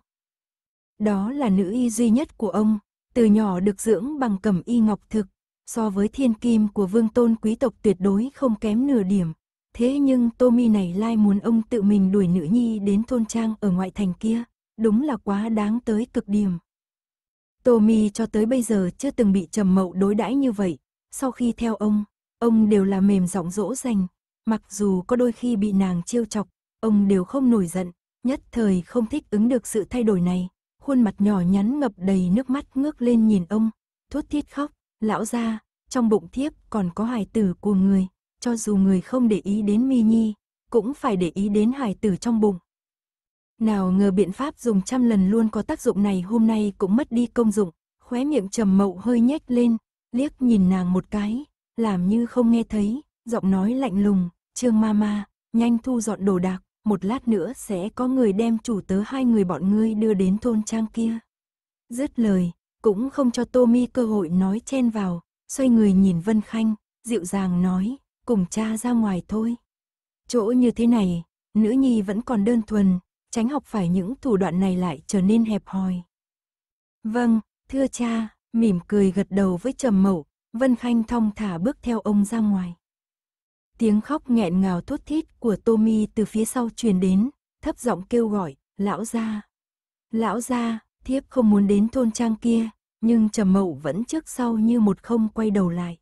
Đó là nữ y duy nhất của ông, từ nhỏ được dưỡng bằng cẩm y ngọc thực, so với thiên kim của vương tôn quý tộc tuyệt đối không kém nửa điểm. Thế nhưng Tommy này lai muốn ông tự mình đuổi nữ nhi đến thôn trang ở ngoại thành kia, đúng là quá đáng tới cực điểm. Tommy cho tới bây giờ chưa từng bị trầm mậu đối đãi như vậy, sau khi theo ông, ông đều là mềm giọng dỗ dành, mặc dù có đôi khi bị nàng chiêu chọc, ông đều không nổi giận, nhất thời không thích ứng được sự thay đổi này. Khuôn mặt nhỏ nhắn ngập đầy nước mắt ngước lên nhìn ông, thốt thiết khóc, lão ra, trong bụng thiếp còn có hài tử của người, cho dù người không để ý đến mi nhi, cũng phải để ý đến hài tử trong bụng. Nào ngờ biện pháp dùng trăm lần luôn có tác dụng này hôm nay cũng mất đi công dụng, khóe miệng trầm mậu hơi nhếch lên, liếc nhìn nàng một cái, làm như không nghe thấy, giọng nói lạnh lùng, trương ma ma, nhanh thu dọn đồ đạc, một lát nữa sẽ có người đem chủ tớ hai người bọn ngươi đưa đến thôn trang kia. Dứt lời, cũng không cho Tommy cơ hội nói chen vào, xoay người nhìn Vân Khanh, dịu dàng nói, cùng cha ra ngoài thôi. Chỗ như thế này, nữ nhi vẫn còn đơn thuần, tránh học phải những thủ đoạn này lại trở nên hẹp hòi. Vâng, thưa cha, mỉm cười gật đầu với trầm mẫu, Vân Khanh thong thả bước theo ông ra ngoài. Tiếng khóc nghẹn ngào thút thít của Tommy từ phía sau truyền đến, thấp giọng kêu gọi, lão gia. Lão gia, thiếp không muốn đến thôn trang kia, nhưng trầm mậu vẫn trước sau như một không quay đầu lại.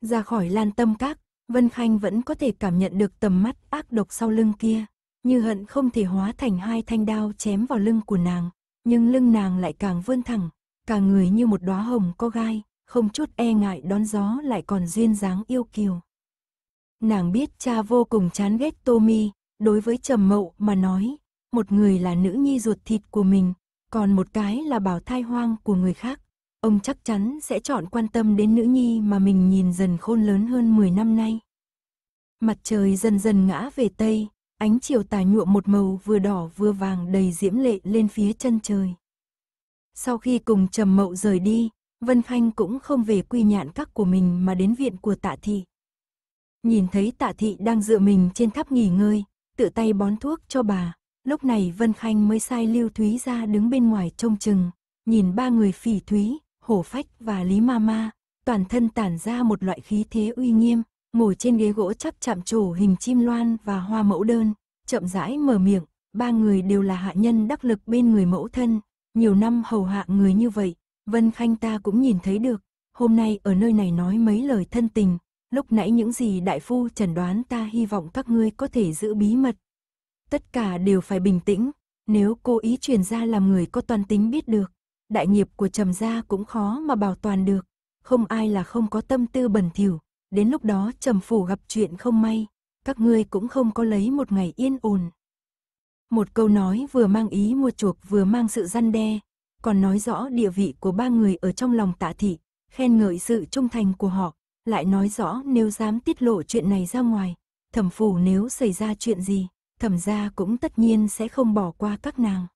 Ra khỏi lan tâm các, Vân Khanh vẫn có thể cảm nhận được tầm mắt ác độc sau lưng kia, như hận không thể hóa thành hai thanh đao chém vào lưng của nàng, nhưng lưng nàng lại càng vươn thẳng, cả người như một đóa hồng có gai, không chút e ngại đón gió lại còn duyên dáng yêu kiều. Nàng biết cha vô cùng chán ghét Tommy, đối với Trầm Mậu mà nói, một người là nữ nhi ruột thịt của mình, còn một cái là bảo thai hoang của người khác. Ông chắc chắn sẽ chọn quan tâm đến nữ nhi mà mình nhìn dần khôn lớn hơn 10 năm nay. Mặt trời dần dần ngã về Tây, ánh chiều tà nhuộm một màu vừa đỏ vừa vàng đầy diễm lệ lên phía chân trời. Sau khi cùng Trầm Mậu rời đi, Vân Khanh cũng không về quy nhạn các của mình mà đến viện của tạ thị nhìn thấy tạ thị đang dựa mình trên tháp nghỉ ngơi, tự tay bón thuốc cho bà. Lúc này Vân Khanh mới sai Lưu Thúy ra đứng bên ngoài trông chừng, nhìn ba người phỉ Thúy, Hổ Phách và Lý Ma Ma, toàn thân tản ra một loại khí thế uy nghiêm, ngồi trên ghế gỗ chắc chạm trổ hình chim loan và hoa mẫu đơn, chậm rãi mở miệng, ba người đều là hạ nhân đắc lực bên người mẫu thân, nhiều năm hầu hạ người như vậy, Vân Khanh ta cũng nhìn thấy được, hôm nay ở nơi này nói mấy lời thân tình, lúc nãy những gì đại phu trần đoán ta hy vọng các ngươi có thể giữ bí mật. Tất cả đều phải bình tĩnh, nếu cố ý truyền ra làm người có toàn tính biết được, đại nghiệp của trầm gia cũng khó mà bảo toàn được, không ai là không có tâm tư bẩn thỉu, đến lúc đó trầm phủ gặp chuyện không may, các ngươi cũng không có lấy một ngày yên ổn. Một câu nói vừa mang ý mua chuộc vừa mang sự răn đe, còn nói rõ địa vị của ba người ở trong lòng tạ thị, khen ngợi sự trung thành của họ, lại nói rõ nếu dám tiết lộ chuyện này ra ngoài, thẩm phủ nếu xảy ra chuyện gì, thẩm gia cũng tất nhiên sẽ không bỏ qua các nàng.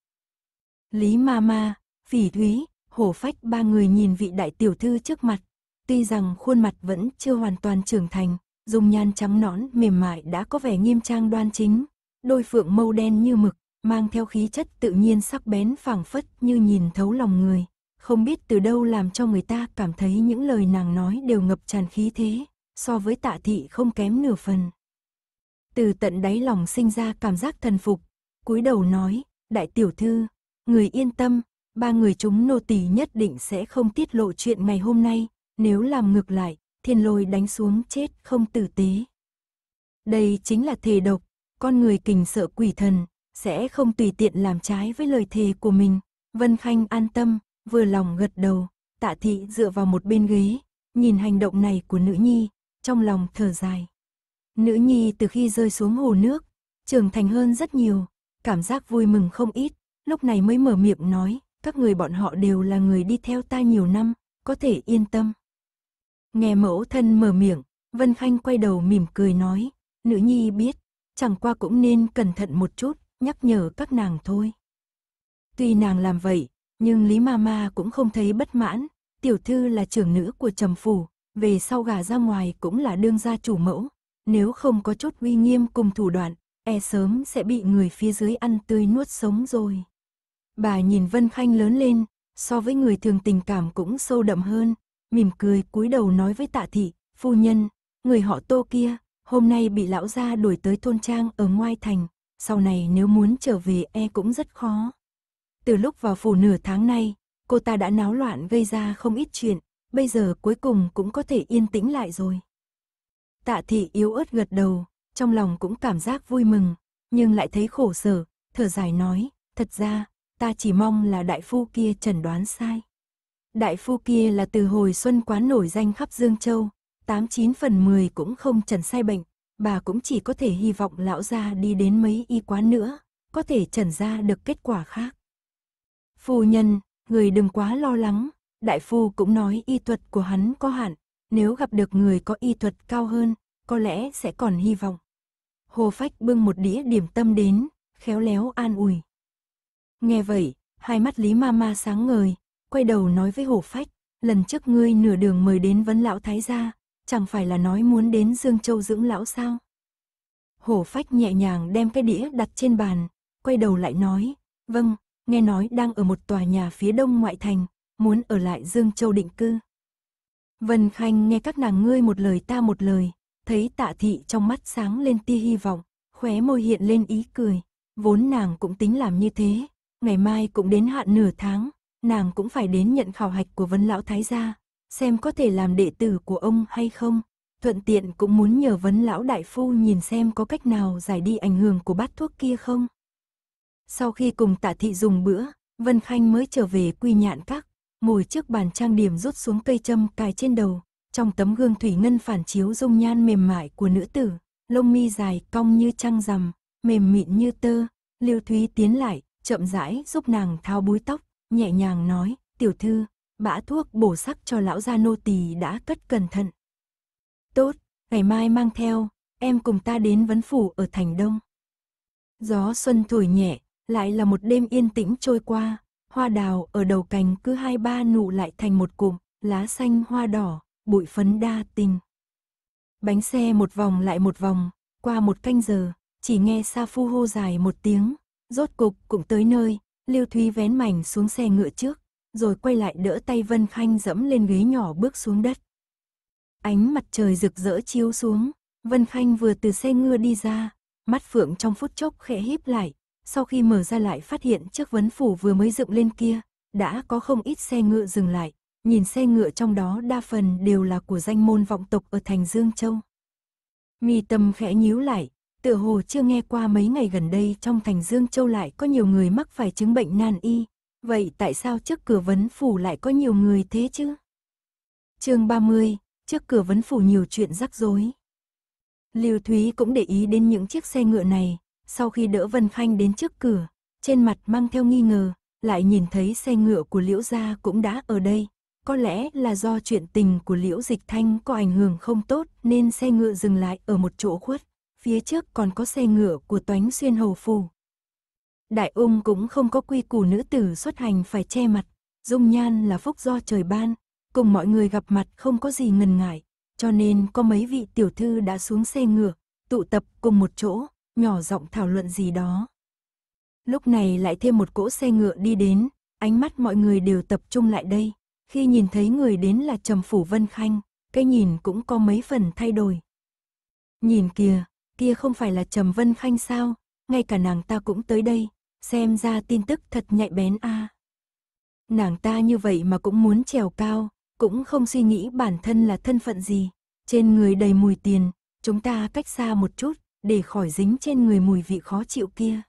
Lý ma ma, phỉ thúy, hổ phách ba người nhìn vị đại tiểu thư trước mặt, tuy rằng khuôn mặt vẫn chưa hoàn toàn trưởng thành, dùng nhan trắng nõn mềm mại đã có vẻ nghiêm trang đoan chính, đôi phượng mâu đen như mực, mang theo khí chất tự nhiên sắc bén phảng phất như nhìn thấu lòng người, không biết từ đâu làm cho người ta cảm thấy những lời nàng nói đều ngập tràn khí thế, so với tạ thị không kém nửa phần. Từ tận đáy lòng sinh ra cảm giác thần phục, cúi đầu nói, đại tiểu thư, người yên tâm, ba người chúng nô tỳ nhất định sẽ không tiết lộ chuyện ngày hôm nay, nếu làm ngược lại, thiên lôi đánh xuống chết không tử tế. Đây chính là thề độc, con người kình sợ quỷ thần, sẽ không tùy tiện làm trái với lời thề của mình. Vân Khanh an tâm, vừa lòng gật đầu, tạ thị dựa vào một bên ghế, nhìn hành động này của nữ nhi, trong lòng thở dài. Nữ nhi từ khi rơi xuống hồ nước, trưởng thành hơn rất nhiều, cảm giác vui mừng không ít, lúc này mới mở miệng nói, các người bọn họ đều là người đi theo ta nhiều năm, có thể yên tâm. Nghe mẫu thân mở miệng, Vân Khanh quay đầu mỉm cười nói, nữ nhi biết, chẳng qua cũng nên cẩn thận một chút, nhắc nhở các nàng thôi. Tuy nàng làm vậy, nhưng Lý Mama cũng không thấy bất mãn, tiểu thư là trưởng nữ của trầm phủ, về sau gà ra ngoài cũng là đương gia chủ mẫu, nếu không có chút uy nghiêm cùng thủ đoạn, e sớm sẽ bị người phía dưới ăn tươi nuốt sống rồi. Bà nhìn Vân Khanh lớn lên, so với người thường tình cảm cũng sâu đậm hơn, mỉm cười cúi đầu nói với tạ thị, phu nhân, người họ tô kia, hôm nay bị lão gia đuổi tới thôn trang ở ngoài thành, sau này nếu muốn trở về e cũng rất khó. Từ lúc vào phủ nửa tháng nay, cô ta đã náo loạn gây ra không ít chuyện, bây giờ cuối cùng cũng có thể yên tĩnh lại rồi. Tạ thị yếu ớt gật đầu, trong lòng cũng cảm giác vui mừng, nhưng lại thấy khổ sở, thở dài nói, thật ra, ta chỉ mong là đại phu kia chẩn đoán sai. Đại phu kia là từ hồi xuân quán nổi danh khắp Dương Châu, 89 phần 10 cũng không chẩn sai bệnh, bà cũng chỉ có thể hy vọng lão gia đi đến mấy y quán nữa, có thể chẩn ra được kết quả khác. Phu nhân, người đừng quá lo lắng, đại phu cũng nói y thuật của hắn có hạn, nếu gặp được người có y thuật cao hơn, có lẽ sẽ còn hy vọng. Hồ Phách bưng một đĩa điểm tâm đến, khéo léo an ủi. Nghe vậy, hai mắt Lý Mama sáng ngời, quay đầu nói với Hồ Phách, lần trước ngươi nửa đường mời đến vấn lão thái gia, chẳng phải là nói muốn đến Dương Châu dưỡng lão sao? hồ phách nhẹ nhàng đem cái đĩa đặt trên bàn, quay đầu lại nói, vâng, nghe nói đang ở một tòa nhà phía đông ngoại thành, muốn ở lại Dương Châu định cư. Vân Khanh nghe các nàng ngươi một lời ta một lời, thấy tạ thị trong mắt sáng lên tia hy vọng, khóe môi hiện lên ý cười, vốn nàng cũng tính làm như thế, ngày mai cũng đến hạn nửa tháng, nàng cũng phải đến nhận khảo hạch của Vân Lão Thái gia, xem có thể làm đệ tử của ông hay không. Thuận tiện cũng muốn nhờ vấn lão đại phu nhìn xem có cách nào giải đi ảnh hưởng của bát thuốc kia không. Sau khi cùng tạ thị dùng bữa, Vân Khanh mới trở về quy nhạn các, ngồi trước bàn trang điểm rút xuống cây châm cài trên đầu, trong tấm gương thủy ngân phản chiếu dung nhan mềm mại của nữ tử, lông mi dài cong như trăng rằm, mềm mịn như tơ, Liêu Thúy tiến lại, chậm rãi giúp nàng tháo búi tóc, nhẹ nhàng nói, tiểu thư, bã thuốc bổ sắc cho lão gia nô tỳ đã cất cẩn thận. Tốt, ngày mai mang theo, em cùng ta đến vấn phủ ở thành đông. Gió xuân thổi nhẹ, lại là một đêm yên tĩnh trôi qua, hoa đào ở đầu cành cứ hai ba nụ lại thành một cụm, lá xanh hoa đỏ, bụi phấn đa tình. Bánh xe một vòng lại một vòng, qua một canh giờ, chỉ nghe Sa Phu hô dài một tiếng, rốt cục cũng tới nơi, lưu Thúy vén mảnh xuống xe ngựa trước, rồi quay lại đỡ tay Vân Khanh dẫm lên ghế nhỏ bước xuống đất. Ánh mặt trời rực rỡ chiếu xuống, Vân Khanh vừa từ xe ngựa đi ra, mắt phượng trong phút chốc khẽ híp lại, sau khi mở ra lại phát hiện chiếc vấn phủ vừa mới dựng lên kia, đã có không ít xe ngựa dừng lại, nhìn xe ngựa trong đó đa phần đều là của danh môn vọng tộc ở thành Dương Châu. Mi tâm khẽ nhíu lại, tựa hồ chưa nghe qua mấy ngày gần đây trong thành Dương Châu lại có nhiều người mắc phải chứng bệnh nan y, vậy tại sao trước cửa vấn phủ lại có nhiều người thế chứ? chương 30, trước cửa vấn phủ nhiều chuyện rắc rối. Lưu Thúy cũng để ý đến những chiếc xe ngựa này, sau khi đỡ Vân Khanh đến trước cửa, trên mặt mang theo nghi ngờ, lại nhìn thấy xe ngựa của Liễu Gia cũng đã ở đây. Có lẽ là do chuyện tình của Liễu Dịch Thanh có ảnh hưởng không tốt nên xe ngựa dừng lại ở một chỗ khuất, phía trước còn có xe ngựa của Toánh Xuyên Hầu Phù. Đại ung cũng không có quy củ nữ tử xuất hành phải che mặt, dung nhan là phúc do trời ban, cùng mọi người gặp mặt không có gì ngần ngại, cho nên có mấy vị tiểu thư đã xuống xe ngựa, tụ tập cùng một chỗ, nhỏ giọng thảo luận gì đó. Lúc này lại thêm một cỗ xe ngựa đi đến, ánh mắt mọi người đều tập trung lại đây. Khi nhìn thấy người đến là Trầm Phủ Vân Khanh, cái nhìn cũng có mấy phần thay đổi. Nhìn kìa, kia không phải là Trầm Vân Khanh sao, ngay cả nàng ta cũng tới đây, xem ra tin tức thật nhạy bén a. À. Nàng ta như vậy mà cũng muốn trèo cao, cũng không suy nghĩ bản thân là thân phận gì, trên người đầy mùi tiền, chúng ta cách xa một chút, để khỏi dính trên người mùi vị khó chịu kia.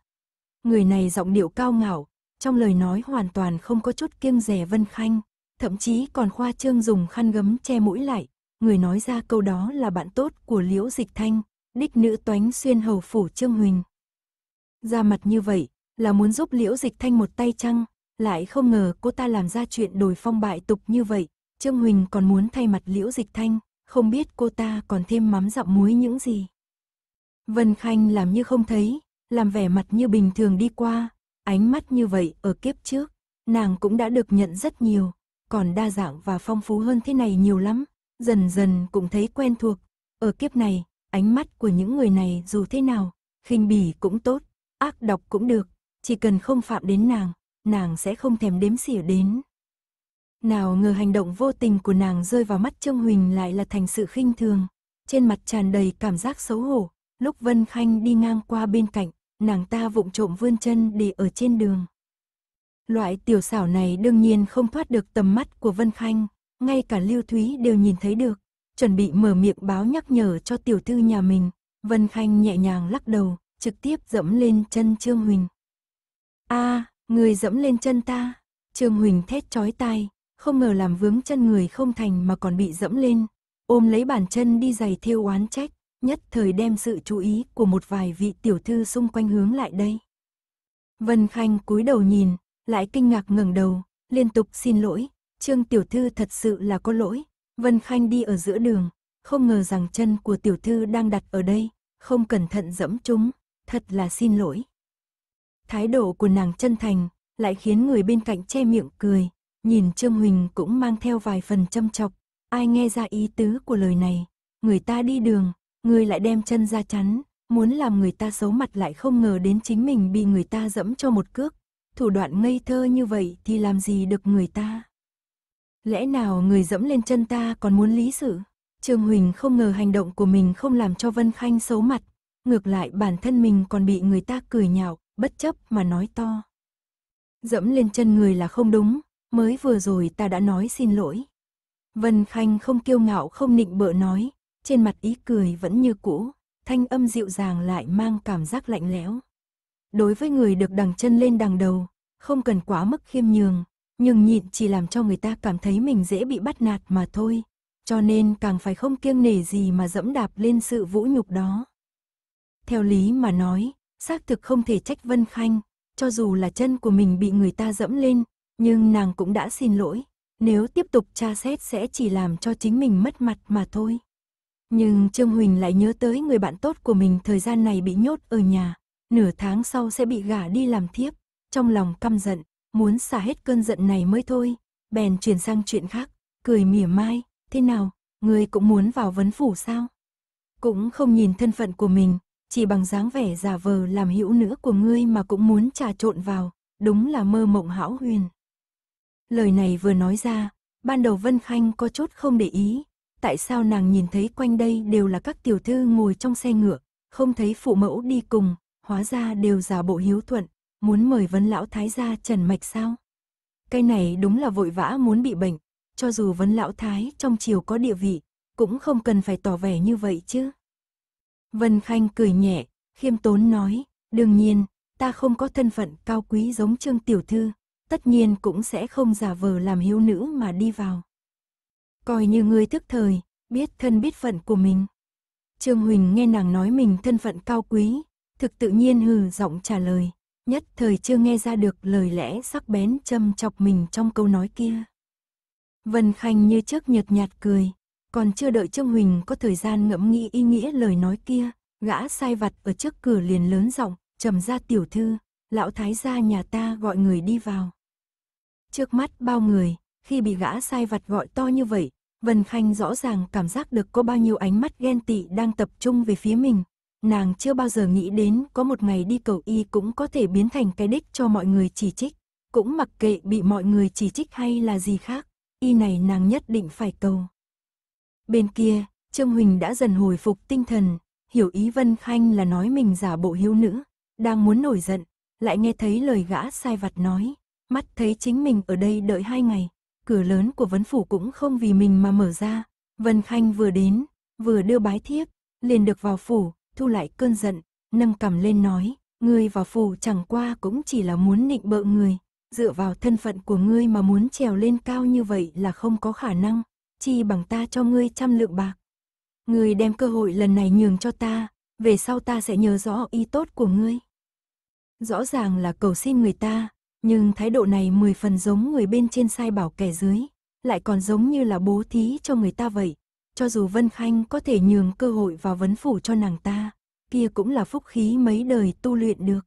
Người này giọng điệu cao ngạo, trong lời nói hoàn toàn không có chút kiêng rẻ Vân Khanh, thậm chí còn khoa trương dùng khăn gấm che mũi lại. Người nói ra câu đó là bạn tốt của Liễu Dịch Thanh, đích nữ toánh xuyên hầu phủ Trương Huỳnh. Ra mặt như vậy, là muốn giúp Liễu Dịch Thanh một tay chăng, lại không ngờ cô ta làm ra chuyện đổi phong bại tục như vậy, Trương Huỳnh còn muốn thay mặt Liễu Dịch Thanh, không biết cô ta còn thêm mắm dặm muối những gì. Vân Khanh làm như không thấy, làm vẻ mặt như bình thường đi qua, ánh mắt như vậy ở kiếp trước, nàng cũng đã được nhận rất nhiều, còn đa dạng và phong phú hơn thế này nhiều lắm, dần dần cũng thấy quen thuộc, ở kiếp này, ánh mắt của những người này dù thế nào, khinh bỉ cũng tốt, ác độc cũng được, chỉ cần không phạm đến nàng, nàng sẽ không thèm đếm xỉa đến. Nào ngờ hành động vô tình của nàng rơi vào mắt Trương Huỳnh lại là thành sự khinh thường, trên mặt tràn đầy cảm giác xấu hổ, Lúc Vân Khanh đi ngang qua bên cạnh, nàng ta vụng trộm vươn chân để ở trên đường. Loại tiểu xảo này đương nhiên không thoát được tầm mắt của Vân Khanh, ngay cả Lưu Thúy đều nhìn thấy được, chuẩn bị mở miệng báo nhắc nhở cho tiểu thư nhà mình, Vân Khanh nhẹ nhàng lắc đầu, trực tiếp dẫm lên chân Trương Huỳnh. A, à, người dẫm lên chân ta, Trương Huỳnh thét chói tai, không ngờ làm vướng chân người không thành mà còn bị dẫm lên, ôm lấy bàn chân đi giày thêu oán trách nhất thời đem sự chú ý của một vài vị tiểu thư xung quanh hướng lại đây. Vân Khanh cúi đầu nhìn, lại kinh ngạc ngẩng đầu, liên tục xin lỗi, Trương tiểu thư thật sự là có lỗi. Vân Khanh đi ở giữa đường, không ngờ rằng chân của tiểu thư đang đặt ở đây, không cẩn thận dẫm chúng, thật là xin lỗi. Thái độ của nàng chân thành, lại khiến người bên cạnh che miệng cười, nhìn Trương Huỳnh cũng mang theo vài phần châm chọc, ai nghe ra ý tứ của lời này, người ta đi đường, Ngươi lại đem chân ra chắn, muốn làm người ta xấu mặt lại không ngờ đến chính mình bị người ta dẫm cho một cước. Thủ đoạn ngây thơ như vậy thì làm gì được người ta? Lẽ nào người dẫm lên chân ta còn muốn lý sự Trương Huỳnh không ngờ hành động của mình không làm cho Vân Khanh xấu mặt. Ngược lại bản thân mình còn bị người ta cười nhạo, bất chấp mà nói to. Dẫm lên chân người là không đúng, mới vừa rồi ta đã nói xin lỗi. Vân Khanh không kiêu ngạo không nịnh bợ nói, trên mặt ý cười vẫn như cũ, thanh âm dịu dàng lại mang cảm giác lạnh lẽo. Đối với người được đằng chân lên đằng đầu, không cần quá mức khiêm nhường, nhưng nhịn chỉ làm cho người ta cảm thấy mình dễ bị bắt nạt mà thôi, cho nên càng phải không kiêng nể gì mà dẫm đạp lên sự vũ nhục đó. Theo lý mà nói, xác thực không thể trách Vân Khanh, cho dù là chân của mình bị người ta dẫm lên, nhưng nàng cũng đã xin lỗi, nếu tiếp tục tra xét sẽ chỉ làm cho chính mình mất mặt mà thôi. Nhưng Trương Huỳnh lại nhớ tới người bạn tốt của mình thời gian này bị nhốt ở nhà, nửa tháng sau sẽ bị gả đi làm thiếp, trong lòng căm giận, muốn xả hết cơn giận này mới thôi, bèn chuyển sang chuyện khác, cười mỉa mai, thế nào, người cũng muốn vào vấn phủ sao? Cũng không nhìn thân phận của mình, chỉ bằng dáng vẻ giả vờ làm hữu nữ của ngươi mà cũng muốn trà trộn vào, đúng là mơ mộng hão huyền. Lời này vừa nói ra, ban đầu Vân Khanh có chút không để ý, tại sao nàng nhìn thấy quanh đây đều là các tiểu thư ngồi trong xe ngựa, không thấy phụ mẫu đi cùng, hóa ra đều giả bộ hiếu thuận, muốn mời vấn lão thái gia trần mạch sao? Cái này đúng là vội vã muốn bị bệnh, cho dù vấn lão thái trong chiều có địa vị, cũng không cần phải tỏ vẻ như vậy chứ. Vân Khanh cười nhẹ, khiêm tốn nói, đương nhiên, ta không có thân phận cao quý giống Trương Tiểu Thư, tất nhiên cũng sẽ không giả vờ làm hiếu nữ mà đi vào. Coi như ngươi thức thời, biết thân biết phận của mình. Trương Huỳnh nghe nàng nói mình thân phận cao quý, thực tự nhiên hừ giọng trả lời. Nhất thời chưa nghe ra được lời lẽ sắc bén châm chọc mình trong câu nói kia. Vân Khanh như trước nhợt nhạt cười, còn chưa đợi Trương Huỳnh có thời gian ngẫm nghĩ ý nghĩa lời nói kia, gã sai vặt ở trước cửa liền lớn giọng, trầm ra tiểu thư, lão thái gia nhà ta gọi người đi vào. Trước mắt bao người, khi bị gã sai vặt gọi to như vậy, Vân Khanh rõ ràng cảm giác được có bao nhiêu ánh mắt ghen tị đang tập trung về phía mình. Nàng chưa bao giờ nghĩ đến có một ngày đi cầu y cũng có thể biến thành cái đích cho mọi người chỉ trích, cũng mặc kệ bị mọi người chỉ trích hay là gì khác, y này nàng nhất định phải cầu. Bên kia, Trương Huỳnh đã dần hồi phục tinh thần, hiểu ý Vân Khanh là nói mình giả bộ hiếu nữ, đang muốn nổi giận, lại nghe thấy lời gã sai vặt nói, mắt thấy chính mình ở đây đợi hai ngày, cửa lớn của Vấn Phủ cũng không vì mình mà mở ra. Vân Khanh vừa đến, vừa đưa bái thiếp, liền được vào phủ, thu lại cơn giận, nâng cầm lên nói, ngươi vào phủ chẳng qua cũng chỉ là muốn nịnh bợ người, dựa vào thân phận của ngươi mà muốn trèo lên cao như vậy là không có khả năng, chi bằng ta cho ngươi trăm lượng bạc. Ngươi đem cơ hội lần này nhường cho ta, về sau ta sẽ nhớ rõ ý tốt của ngươi. Rõ ràng là cầu xin người ta, nhưng thái độ này mười phần giống người bên trên sai bảo kẻ dưới, lại còn giống như là bố thí cho người ta vậy. Cho dù Vân Khanh có thể nhường cơ hội vào vấn phủ cho nàng ta, kia cũng là phúc khí mấy đời tu luyện được.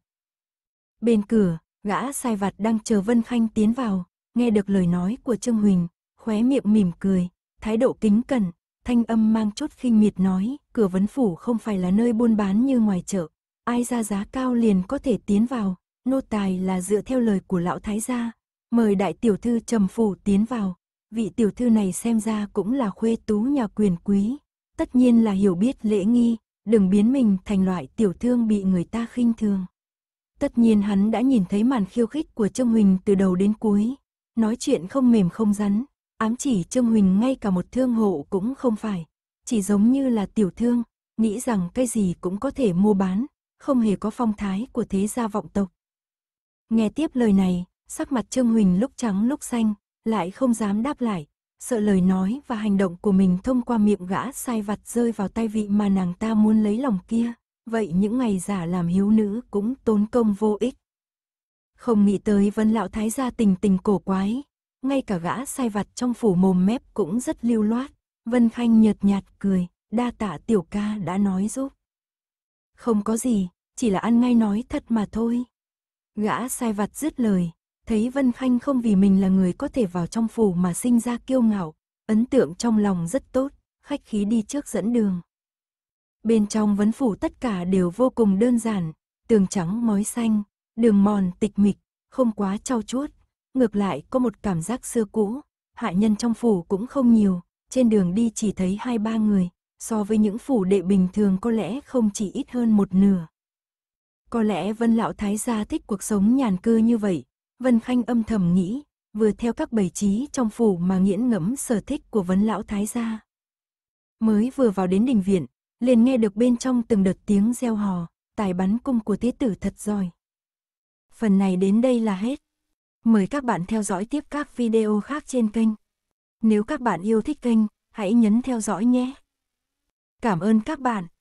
Bên cửa, gã sai vặt đang chờ Vân Khanh tiến vào, nghe được lời nói của Trương Huỳnh, khóe miệng mỉm cười, thái độ kính cẩn, thanh âm mang chút khinh miệt nói, cửa vấn phủ không phải là nơi buôn bán như ngoài chợ, ai ra giá cao liền có thể tiến vào, nô tài là dựa theo lời của lão thái gia, mời đại tiểu thư trầm phủ tiến vào, vị tiểu thư này xem ra cũng là khuê tú nhà quyền quý, tất nhiên là hiểu biết lễ nghi, đừng biến mình thành loại tiểu thương bị người ta khinh thường. Tất nhiên hắn đã nhìn thấy màn khiêu khích của Trương Huỳnh từ đầu đến cuối, nói chuyện không mềm không rắn, ám chỉ Trương Huỳnh ngay cả một thương hộ cũng không phải, chỉ giống như là tiểu thương, nghĩ rằng cái gì cũng có thể mua bán, không hề có phong thái của thế gia vọng tộc. Nghe tiếp lời này, sắc mặt Trương Huỳnh lúc trắng lúc xanh, lại không dám đáp lại, sợ lời nói và hành động của mình thông qua miệng gã sai vặt rơi vào tay vị mà nàng ta muốn lấy lòng kia, vậy những ngày giả làm hiếu nữ cũng tốn công vô ích. Không nghĩ tới vân lão thái gia tình tình cổ quái, ngay cả gã sai vặt trong phủ mồm mép cũng rất lưu loát, Vân Khanh nhợt nhạt cười, đa tạ tiểu ca đã nói giúp. Không có gì, chỉ là ăn ngay nói thật mà thôi. Gã sai vặt dứt lời, thấy Vân Khanh không vì mình là người có thể vào trong phủ mà sinh ra kiêu ngạo, ấn tượng trong lòng rất tốt, khách khí đi trước dẫn đường. Bên trong vấn phủ tất cả đều vô cùng đơn giản, tường trắng mói xanh, đường mòn tịch mịch, không quá trau chuốt, ngược lại có một cảm giác xưa cũ, hạ nhân trong phủ cũng không nhiều, trên đường đi chỉ thấy hai ba người, so với những phủ đệ bình thường có lẽ không chỉ ít hơn một nửa. Có lẽ Vân Lão Thái gia thích cuộc sống nhàn cư như vậy. Vân Khanh âm thầm nghĩ, vừa theo các bầy trí trong phủ mà nghiễn ngẫm sở thích của Vân Lão Thái gia. Mới vừa vào đến đình viện, liền nghe được bên trong từng đợt tiếng reo hò, tài bắn cung của tế tử thật giỏi. Phần này đến đây là hết. Mời các bạn theo dõi tiếp các video khác trên kênh. Nếu các bạn yêu thích kênh, hãy nhấn theo dõi nhé. Cảm ơn các bạn.